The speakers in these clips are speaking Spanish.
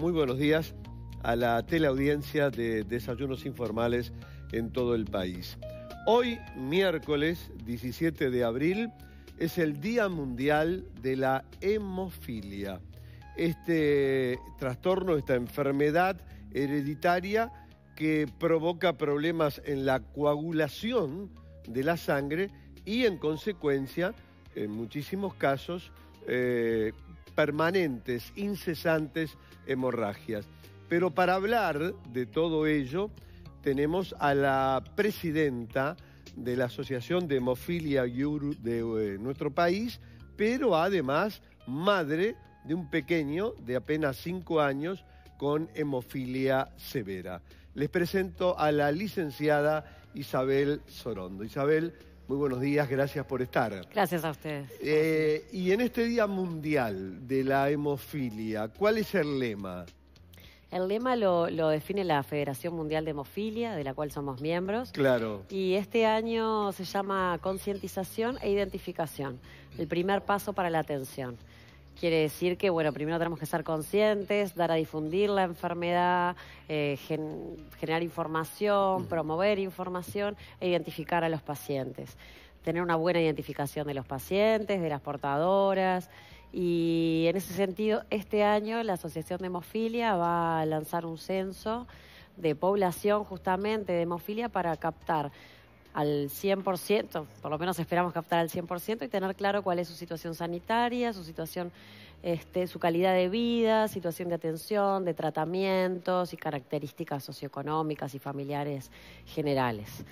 muy buenos días a la teleaudiencia de Desayunos Informales en todo el país. Hoy, miércoles 17 de abril, es el Día Mundial de la Hemofilia. Este trastorno, esta enfermedad hereditaria que provoca problemas en la coagulación de la sangre y en consecuencia en muchísimos casos, eh, permanentes, incesantes hemorragias. Pero para hablar de todo ello, tenemos a la presidenta de la Asociación de Hemofilia de eh, nuestro país, pero además madre de un pequeño de apenas cinco años con hemofilia severa. Les presento a la licenciada Isabel Sorondo. Isabel, muy buenos días, gracias por estar. Gracias a ustedes. Eh, y en este Día Mundial de la Hemofilia, ¿cuál es el lema? El lema lo, lo, define la Federación Mundial de Hemofilia, de la cual somos miembros. Claro. Y este año se llama concientización e identificación, el primer paso para la atención quiere decir que, bueno, primero tenemos que ser conscientes, dar a difundir la enfermedad, eh, generar información, promover información e identificar a los pacientes. Tener una buena identificación de los pacientes, de las portadoras. Y en ese sentido, este año la Asociación de Hemofilia va a lanzar un censo de población justamente de hemofilia para captar al 100%, por lo menos esperamos captar al 100% y tener claro cuál es su situación sanitaria, su situación, este, su calidad de vida, situación de atención, de tratamientos y características socioeconómicas y familiares generales.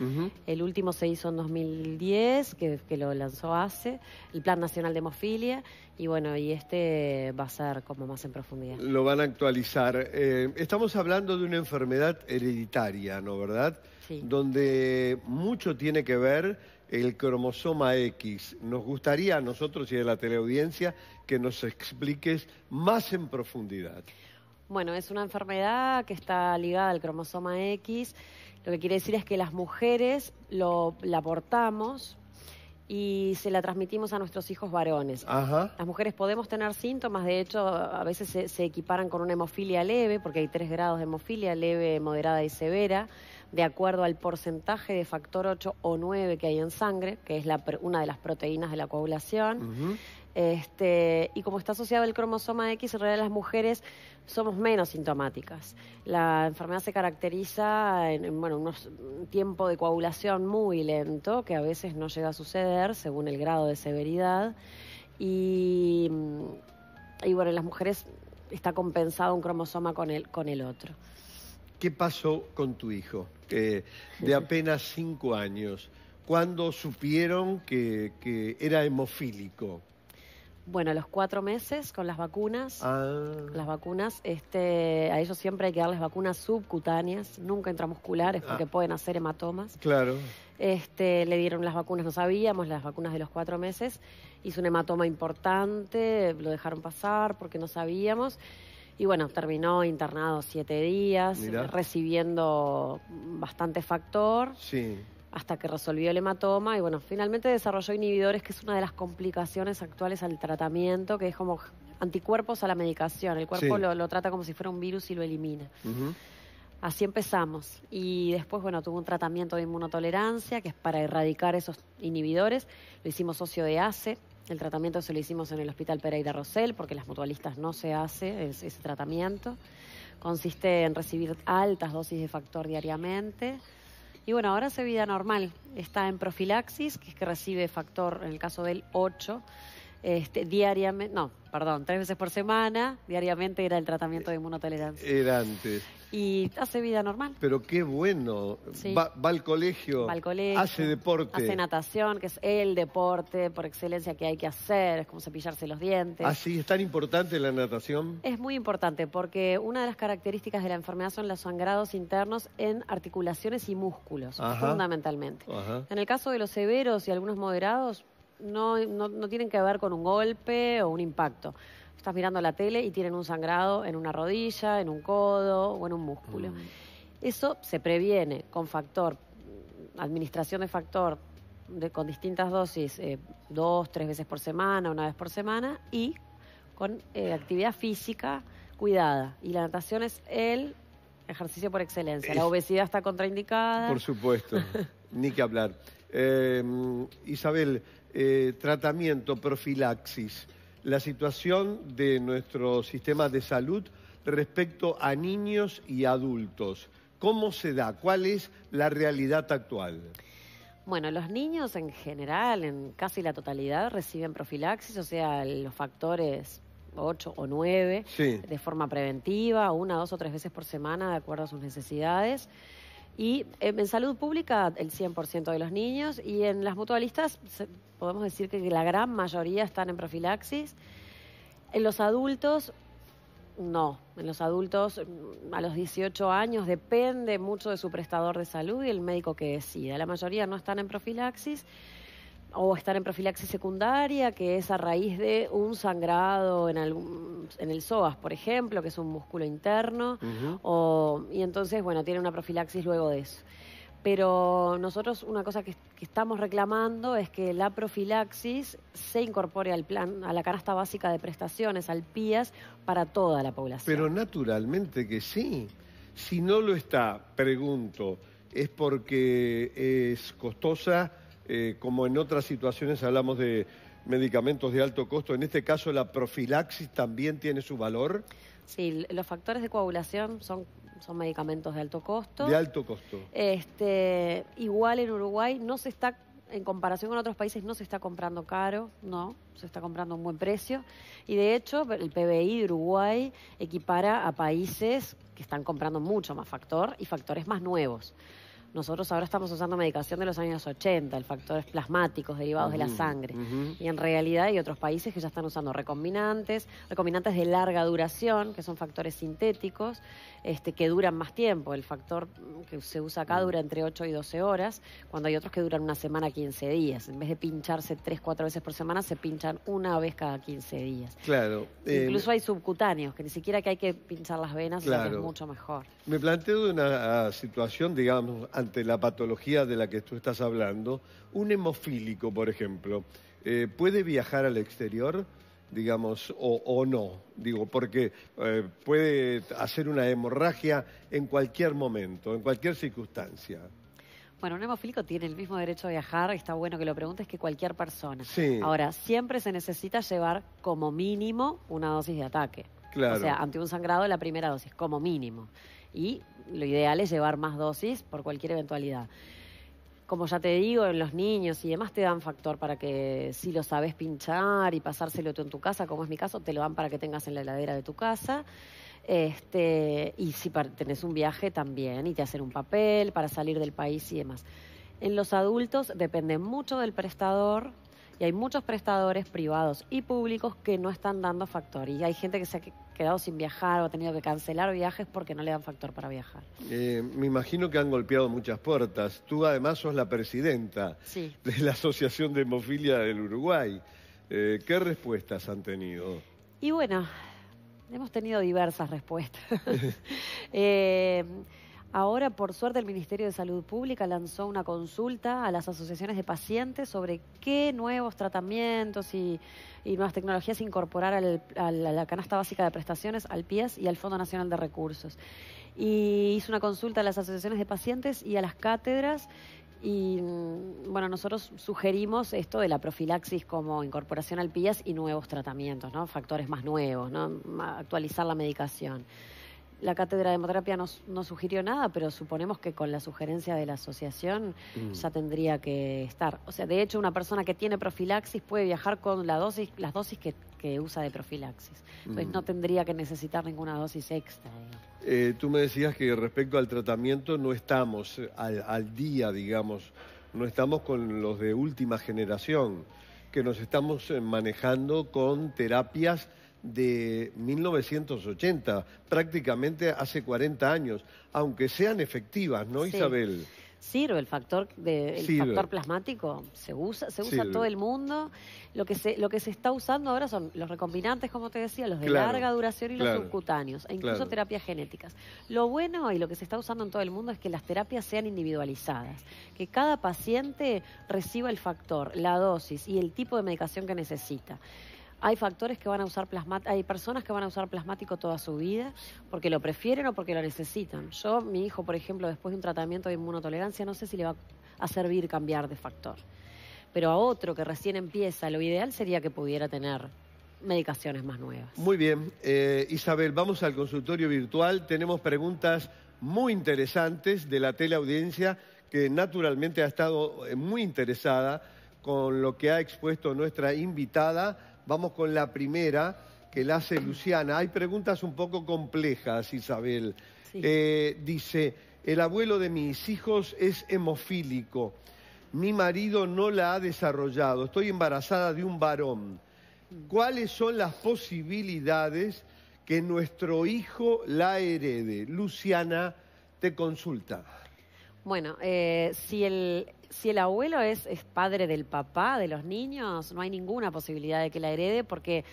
El último se hizo en 2010, que, que lo lanzó ACE, el Plan Nacional de Hemofilia, y bueno, y este va a ser como más en profundidad. Lo van a actualizar. Eh, estamos hablando de una enfermedad hereditaria, ¿no verdad?, donde mucho tiene que ver el cromosoma X. Nos gustaría a nosotros y a la teleaudiencia que nos expliques más en profundidad. Bueno, es una enfermedad que está ligada al cromosoma X. Lo que quiere decir es que las mujeres lo, la portamos, y se la transmitimos a nuestros hijos varones. Las mujeres podemos tener síntomas, de hecho, a veces se, equiparan con una hemofilia leve, porque hay tres grados de hemofilia, leve, moderada y severa, de acuerdo al porcentaje de factor 8 o 9 que hay en sangre, que es una de las proteínas de la coagulación. Este, y como está asociado el cromosoma X, en realidad las mujeres somos menos sintomáticas. La enfermedad se caracteriza en, un tiempo de coagulación muy lento, que a veces no llega a suceder según el grado de severidad. Y, bueno, en las mujeres está compensado un cromosoma con el, otro. ¿Qué pasó con tu hijo? de apenas cinco años, ¿Cuándo supieron que, que era hemofílico. Bueno, los cuatro meses con las vacunas. Ah. Las vacunas, este, a ellos siempre hay que darles vacunas subcutáneas, nunca intramusculares porque ah. pueden hacer hematomas. Claro. Este, le dieron las vacunas, no sabíamos, las vacunas de los cuatro meses. Hizo un hematoma importante, lo dejaron pasar porque no sabíamos. Y bueno, terminó internado siete días, recibiendo bastante factor. Sí hasta que resolvió el hematoma y bueno, finalmente desarrolló inhibidores, que es una de las complicaciones actuales al tratamiento, que es como anticuerpos a la medicación. El cuerpo lo, trata como si fuera un virus y lo elimina. Así empezamos. Y después, bueno, tuvo un tratamiento de inmunotolerancia, que es para erradicar esos inhibidores. Lo hicimos socio de ACE. El tratamiento se lo hicimos en el Hospital Pereira Rosell, porque las mutualistas no se hace ese tratamiento. Consiste en recibir altas dosis de factor diariamente y bueno, ahora hace vida normal. Está en profilaxis, que es que recibe factor, en el caso del 8 este, diariamente, no, perdón, tres veces por semana, diariamente era el tratamiento de inmunotolerancia. Era antes. Y hace vida normal. Pero qué bueno. Va, al colegio, hace deporte. Hace natación, que es el deporte por excelencia que hay que hacer, es como cepillarse los dientes. ¿Así ah, es tan importante la natación? Es muy importante porque una de las características de la enfermedad son los sangrados internos en articulaciones y músculos, fundamentalmente. En el caso de los severos y algunos moderados, no, no, tienen que ver con un golpe o un impacto estás mirando la tele y tienen un sangrado en una rodilla, en un codo o en un músculo. Mm. Eso se previene con factor, administración de factor con distintas dosis, eh, dos, tres veces por semana, una vez por semana, y con eh, actividad física cuidada. Y la natación es el ejercicio por excelencia. La obesidad está contraindicada. Por supuesto, ni que hablar. Em, Isabel, eh, tratamiento, profilaxis, la situación de nuestro sistema de salud respecto a niños y adultos. ¿Cómo se da? ¿Cuál es la realidad actual? Bueno, los niños en general, en casi la totalidad, reciben profilaxis, o sea, los factores 8 o 9, de forma preventiva, una, dos o tres veces por semana, de acuerdo a sus necesidades. Y em, en salud pública, el 100% de los niños. Y en las mutualistas, podemos decir que la gran mayoría están en profilaxis. En los adultos, no. En los adultos, mm, a los 18 años, depende mucho de su prestador de salud y el médico que decida. La mayoría no están en profilaxis o estar en profilaxis secundaria, que es a raíz de un sangrado en, en el psoas, por ejemplo, que es un músculo interno, y entonces, bueno, tiene una profilaxis luego de eso. Pero nosotros una cosa que, que, estamos reclamando es que la profilaxis se incorpore al plan, a la canasta básica de prestaciones, al PIAS, para toda la población. Pero naturalmente que sí. Si no lo está, pregunto, ¿es porque es costosa? Eh, como en otras situaciones hablamos de medicamentos de alto costo, en este caso la profilaxis también tiene su valor. Sí, los factores de coagulación son, medicamentos de alto costo. De alto costo. Este, igual en Uruguay no se está en comparación con otros países no se está comprando caro, no, se está comprando a un buen precio. Y de hecho, el PBI de Uruguay equipara a países que están comprando mucho más factor y factores más nuevos. Nosotros ahora estamos usando medicación de los años 80, el factores plasmáticos derivados de la sangre. Y en realidad hay otros países que ya están usando recombinantes, recombinantes de larga duración, que son factores sintéticos, este, que duran más tiempo. El factor que se usa acá mm. dura entre 8 y 12 horas, cuando hay otros que duran una semana, 15 días. En vez de pincharse 3, 4 veces por semana, se pinchan una vez cada 15 días. Claro. Eh, Incluso hay subcutáneos, que ni siquiera que hay que pinchar las venas, claro. mucho mejor. Me planteo una ah, situación, digamos, la patología de la que tú estás hablando, un hemofílico, por ejemplo, eh, ¿puede viajar al exterior? digamos, o, no, digo, porque eh, puede hacer una hemorragia en cualquier momento, en cualquier circunstancia. Bueno, un hemofílico tiene el mismo derecho a viajar, está bueno que lo preguntes, que cualquier persona. Ahora, siempre se necesita llevar como mínimo una dosis de ataque. O sea, ante un sangrado la primera dosis, como mínimo. Y lo ideal es llevar más dosis por cualquier eventualidad. Como ya te digo, en los niños y demás te dan factor para que si lo sabes pinchar y pasárselo tú en tu casa, como es mi caso, te lo dan para que tengas en la heladera de tu casa. Este, y si tenés un viaje también y te hacen un papel para salir del país y demás. En los adultos depende mucho del prestador, y hay muchos prestadores privados y públicos que no están dando factor y hay gente que se ha quedado sin viajar o ha tenido que cancelar viajes porque no le dan factor para viajar. Eh, me imagino que han golpeado muchas puertas. Tú además sos la presidenta de la Asociación de Hemofilia del Uruguay. Eh, ¿Qué respuestas han tenido? Y bueno, hemos tenido diversas respuestas. eh, Ahora, por suerte, el Ministerio de Salud Pública lanzó una consulta a las asociaciones de pacientes sobre qué nuevos tratamientos y, nuevas tecnologías incorporar a la canasta básica de prestaciones, al PIES y al Fondo Nacional de Recursos. Y hizo una consulta a las asociaciones de pacientes y a las cátedras y mm, bueno, nosotros sugerimos esto de la profilaxis como incorporación al PIAS e y nuevos tratamientos, ¿no? Factores más nuevos, ¿no? Actualizar la medicación la cátedra de hemoterapia no, sugirió nada, pero suponemos que con la sugerencia de la asociación mm. ya tendría que estar. O sea, de hecho, una persona que tiene profilaxis puede viajar con la dosis, las dosis que, usa de profilaxis. Pues no tendría que necesitar ninguna dosis extra. Eh, tú me decías que respecto al tratamiento no estamos eh, al, al día, digamos, no estamos con los de última generación, que nos estamos eh, manejando con terapias de 1980, prácticamente hace 40 años, aunque sean efectivas, ¿no, sí. Isabel? sirve el factor el factor plasmático se usa se usa todo el mundo lo que se lo que se está usando ahora son los recombinantes como te decía los de larga duración y los subcutáneos e incluso terapias genéticas lo bueno y lo que se está usando en todo el mundo es que las terapias sean individualizadas que cada paciente reciba el factor la dosis y el tipo de medicación que necesita hay factores que van a usar hay personas que van a usar plasmático toda su vida porque lo prefieren o porque lo necesitan. Yo, mi hijo, por ejemplo, después de un tratamiento de inmunotolerancia, no sé si le va a servir cambiar de factor. Pero a otro que recién empieza, lo ideal sería que pudiera tener medicaciones más nuevas. Muy bien. Eh, Isabel, vamos al consultorio virtual. Tenemos preguntas muy interesantes de la teleaudiencia que naturalmente ha estado eh, muy interesada con lo que ha expuesto nuestra invitada Vamos con la primera que la hace Luciana. Hay preguntas un poco complejas, Isabel. Eh, dice, el abuelo de mis hijos es hemofílico. Mi marido no la ha desarrollado. Estoy embarazada de un varón. ¿Cuáles son las posibilidades que nuestro hijo la herede? Luciana te consulta. Bueno, eh, si el si el abuelo es, padre del papá de los niños, no hay ninguna posibilidad de que la herede porque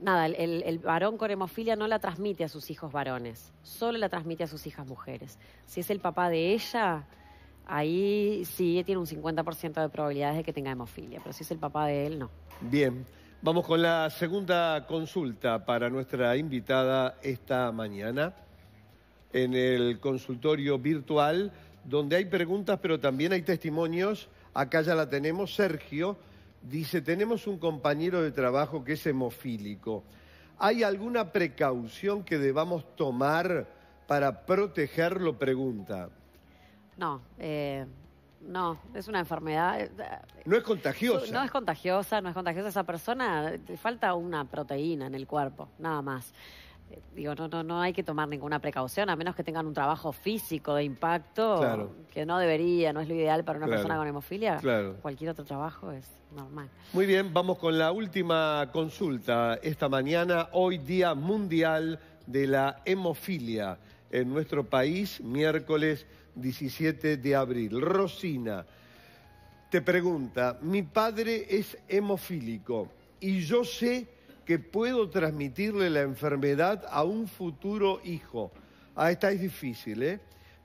nada, el, el, varón con hemofilia no la transmite a sus hijos varones, solo la transmite a sus hijas mujeres. Si es el papá de ella, ahí sí tiene un 50% de probabilidades de que tenga hemofilia, pero si es el papá de él, no. Bien, vamos con la segunda consulta para nuestra invitada esta mañana en el consultorio virtual donde hay preguntas, pero también hay testimonios. Acá ya la tenemos. Sergio dice, tenemos un compañero de trabajo que es hemofílico. ¿Hay alguna precaución que debamos tomar para protegerlo? Pregunta. No, eh, no, es una enfermedad. Eh, no es contagiosa. No es contagiosa, no es contagiosa. Esa persona le falta una proteína en el cuerpo, nada más digo, no, no, no hay que tomar ninguna precaución, a menos que tengan un trabajo físico de impacto, que no debería, no es lo ideal para una persona con hemofilia. Cualquier otro trabajo es normal. Muy bien, vamos con la última consulta. Esta mañana, hoy Día Mundial de la Hemofilia en nuestro país, miércoles 17 de abril. Rosina te pregunta, mi padre es hemofílico y yo sé que puedo transmitirle la enfermedad a un futuro hijo. Ah, esta es difícil, ¿eh?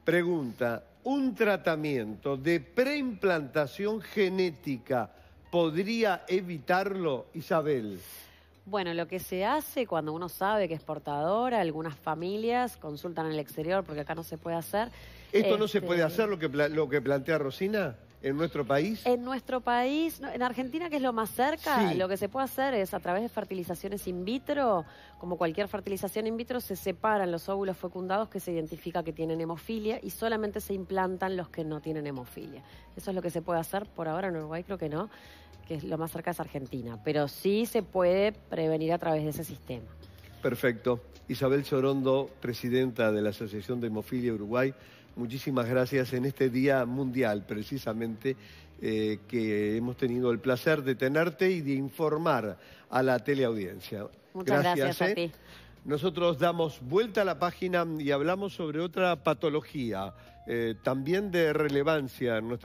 Pregunta, ¿un tratamiento de preimplantación genética podría evitarlo, Isabel? Bueno, lo que se hace cuando uno sabe que es portadora, algunas familias consultan en el exterior porque acá no se puede hacer. ¿Esto no se este, puede hacer lo que, lo que plantea Rosina? ¿En nuestro país? En nuestro país, en Argentina, que es lo más cerca, lo que se puede hacer es a través de fertilizaciones in vitro, como cualquier fertilización in vitro, se separan los óvulos fecundados que se identifica que tienen hemofilia y solamente se implantan los que no tienen hemofilia. Eso es lo que se puede hacer por ahora en Uruguay, creo que no, que es lo más cerca es Argentina, pero sí se puede prevenir a través de ese sistema. Perfecto. Isabel Chorondo, presidenta de la Asociación de Hemofilia Uruguay. Muchísimas gracias en este Día Mundial, precisamente, eh, que hemos tenido el placer de tenerte y de informar a la teleaudiencia. Muchas gracias, ¿eh? ti. Nosotros damos vuelta a la página y hablamos sobre otra patología, eh, también de relevancia en nuestra